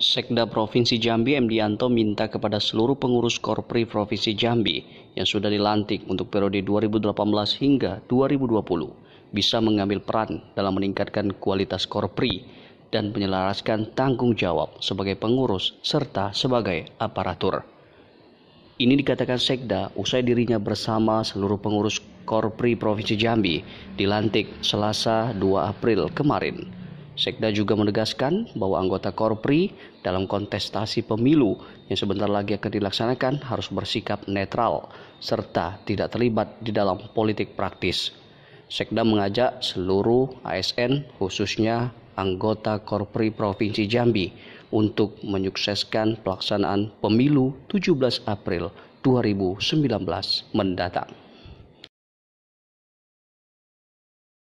Sekda Provinsi Jambi M. Dianto minta kepada seluruh pengurus Korpri Provinsi Jambi yang sudah dilantik untuk periode 2018 hingga 2020 bisa mengambil peran dalam meningkatkan kualitas Korpri dan menyelaraskan tanggung jawab sebagai pengurus serta sebagai aparatur. Ini dikatakan Sekda usai dirinya bersama seluruh pengurus Korpri Provinsi Jambi dilantik Selasa 2 April kemarin. Sekda juga menegaskan bahwa anggota Korpri dalam kontestasi pemilu yang sebentar lagi akan dilaksanakan harus bersikap netral serta tidak terlibat di dalam politik praktis. Sekda mengajak seluruh ASN khususnya anggota Korpri Provinsi Jambi untuk menyukseskan pelaksanaan pemilu 17 April 2019 mendatang.